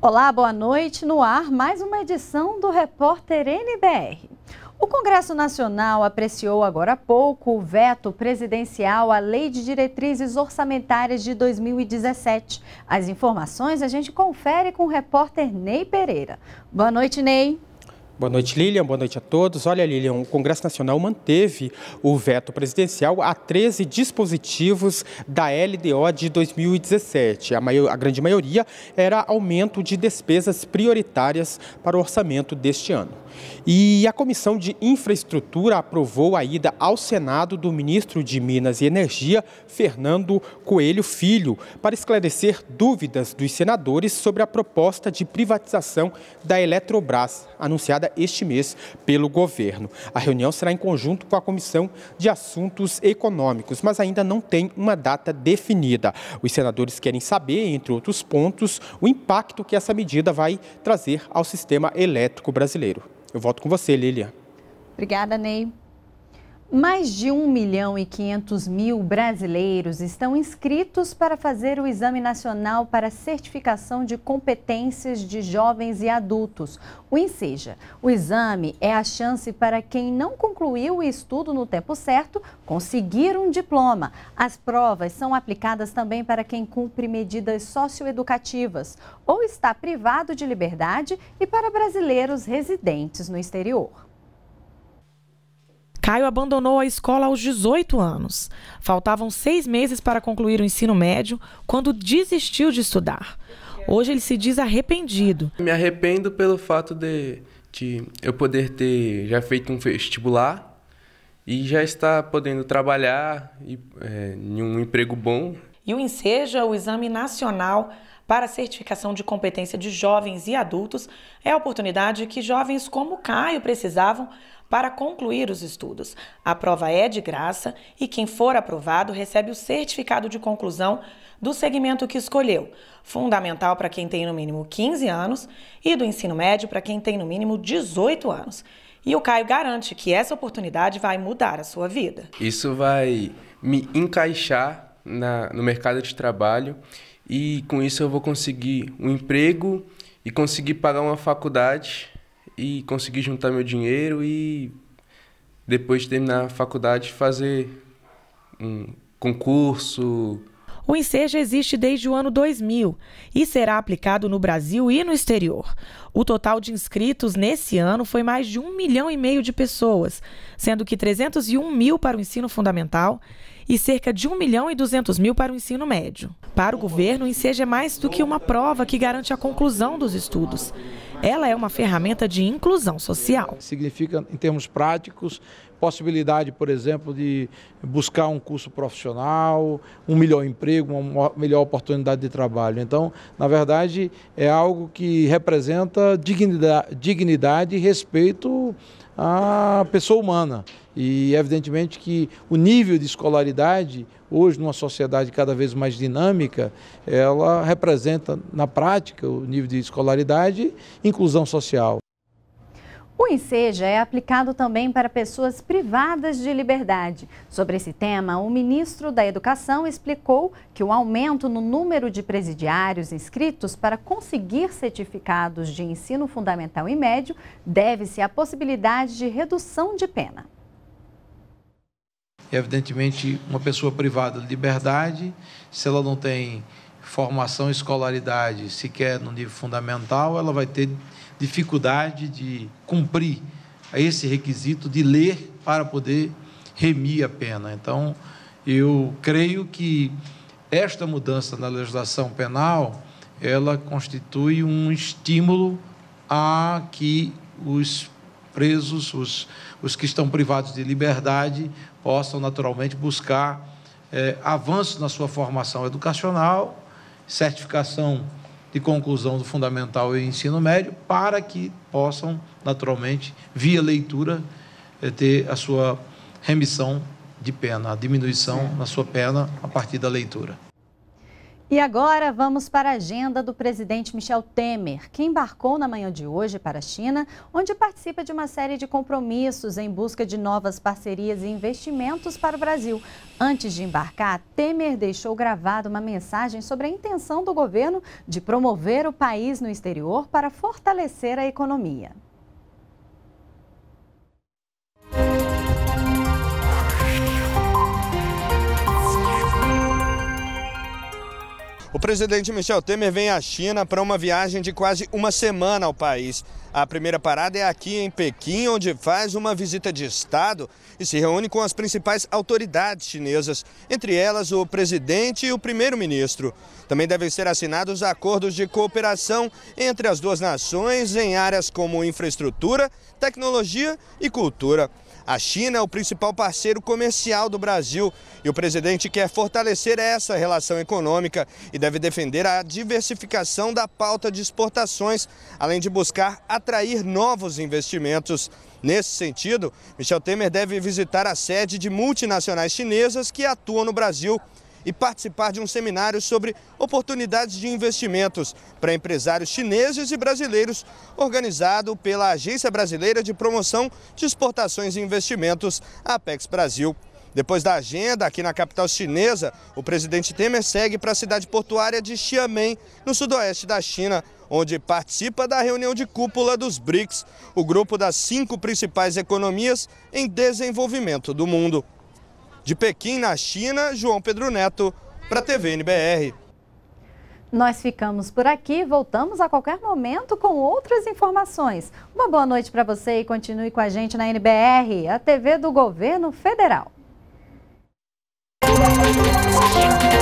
Olá, boa noite. No ar, mais uma edição do Repórter NBR. O Congresso Nacional apreciou agora há pouco o veto presidencial à Lei de Diretrizes Orçamentárias de 2017. As informações a gente confere com o repórter Ney Pereira. Boa noite, Ney. Boa noite, Lilian. Boa noite a todos. Olha, Lilian, o Congresso Nacional manteve o veto presidencial a 13 dispositivos da LDO de 2017. A, maior, a grande maioria era aumento de despesas prioritárias para o orçamento deste ano. E a Comissão de Infraestrutura aprovou a ida ao Senado do ministro de Minas e Energia, Fernando Coelho Filho, para esclarecer dúvidas dos senadores sobre a proposta de privatização da Eletrobras, anunciada realizada este mês pelo governo. A reunião será em conjunto com a Comissão de Assuntos Econômicos, mas ainda não tem uma data definida. Os senadores querem saber, entre outros pontos, o impacto que essa medida vai trazer ao sistema elétrico brasileiro. Eu volto com você, Lilian. Obrigada, Ney. Mais de 1 milhão e 500 mil brasileiros estão inscritos para fazer o Exame Nacional para Certificação de Competências de Jovens e Adultos, o INSEJA. O exame é a chance para quem não concluiu o estudo no tempo certo conseguir um diploma. As provas são aplicadas também para quem cumpre medidas socioeducativas ou está privado de liberdade e para brasileiros residentes no exterior. Caio abandonou a escola aos 18 anos. Faltavam seis meses para concluir o ensino médio quando desistiu de estudar. Hoje ele se diz arrependido. Me arrependo pelo fato de, de eu poder ter já feito um vestibular e já estar podendo trabalhar e, é, em um emprego bom. E o Enseja, é o Exame Nacional para a Certificação de Competência de Jovens e Adultos, é a oportunidade que jovens como Caio precisavam para concluir os estudos. A prova é de graça e quem for aprovado recebe o certificado de conclusão do segmento que escolheu, fundamental para quem tem no mínimo 15 anos e do ensino médio para quem tem no mínimo 18 anos. E o Caio garante que essa oportunidade vai mudar a sua vida. Isso vai me encaixar na, no mercado de trabalho e com isso eu vou conseguir um emprego e conseguir pagar uma faculdade e conseguir juntar meu dinheiro e depois de terminar a faculdade fazer um concurso. O Enseja existe desde o ano 2000 e será aplicado no Brasil e no exterior. O total de inscritos nesse ano foi mais de um milhão e meio de pessoas, sendo que 301 mil para o ensino fundamental e cerca de 1 milhão e 200 mil para o ensino médio. Para o governo, o Enseja é mais do que uma prova que garante a conclusão dos estudos ela é uma ferramenta de inclusão social. Significa, em termos práticos, possibilidade, por exemplo, de buscar um curso profissional, um melhor emprego, uma melhor oportunidade de trabalho. Então, na verdade, é algo que representa dignidade, dignidade e respeito à pessoa humana. E, evidentemente, que o nível de escolaridade, hoje, numa sociedade cada vez mais dinâmica, ela representa, na prática, o nível de escolaridade, inclusão social. O Enseja é aplicado também para pessoas privadas de liberdade. Sobre esse tema, o ministro da Educação explicou que o aumento no número de presidiários inscritos para conseguir certificados de ensino fundamental e médio deve-se à possibilidade de redução de pena. É evidentemente, uma pessoa privada de liberdade, se ela não tem formação e escolaridade sequer no nível fundamental, ela vai ter dificuldade de cumprir esse requisito de ler para poder remir a pena. Então, eu creio que esta mudança na legislação penal, ela constitui um estímulo a que os presos, os, os que estão privados de liberdade, possam naturalmente buscar eh, avanços na sua formação educacional certificação de conclusão do fundamental e ensino médio, para que possam, naturalmente, via leitura, eh, ter a sua remissão de pena, a diminuição na sua pena a partir da leitura. E agora vamos para a agenda do presidente Michel Temer, que embarcou na manhã de hoje para a China, onde participa de uma série de compromissos em busca de novas parcerias e investimentos para o Brasil. Antes de embarcar, Temer deixou gravada uma mensagem sobre a intenção do governo de promover o país no exterior para fortalecer a economia. O presidente Michel Temer vem à China para uma viagem de quase uma semana ao país. A primeira parada é aqui em Pequim, onde faz uma visita de Estado e se reúne com as principais autoridades chinesas, entre elas o presidente e o primeiro-ministro. Também devem ser assinados acordos de cooperação entre as duas nações em áreas como infraestrutura, tecnologia e cultura. A China é o principal parceiro comercial do Brasil e o presidente quer fortalecer essa relação econômica e deve defender a diversificação da pauta de exportações, além de buscar a atrair novos investimentos. Nesse sentido, Michel Temer deve visitar a sede de multinacionais chinesas que atuam no Brasil e participar de um seminário sobre oportunidades de investimentos para empresários chineses e brasileiros, organizado pela Agência Brasileira de Promoção de Exportações e Investimentos, Apex Brasil. Depois da agenda aqui na capital chinesa, o presidente Temer segue para a cidade portuária de Xiamen, no sudoeste da China, onde participa da reunião de cúpula dos BRICS, o grupo das cinco principais economias em desenvolvimento do mundo. De Pequim, na China, João Pedro Neto, para a TV NBR. Nós ficamos por aqui, voltamos a qualquer momento com outras informações. Uma boa noite para você e continue com a gente na NBR, a TV do Governo Federal. Thank you.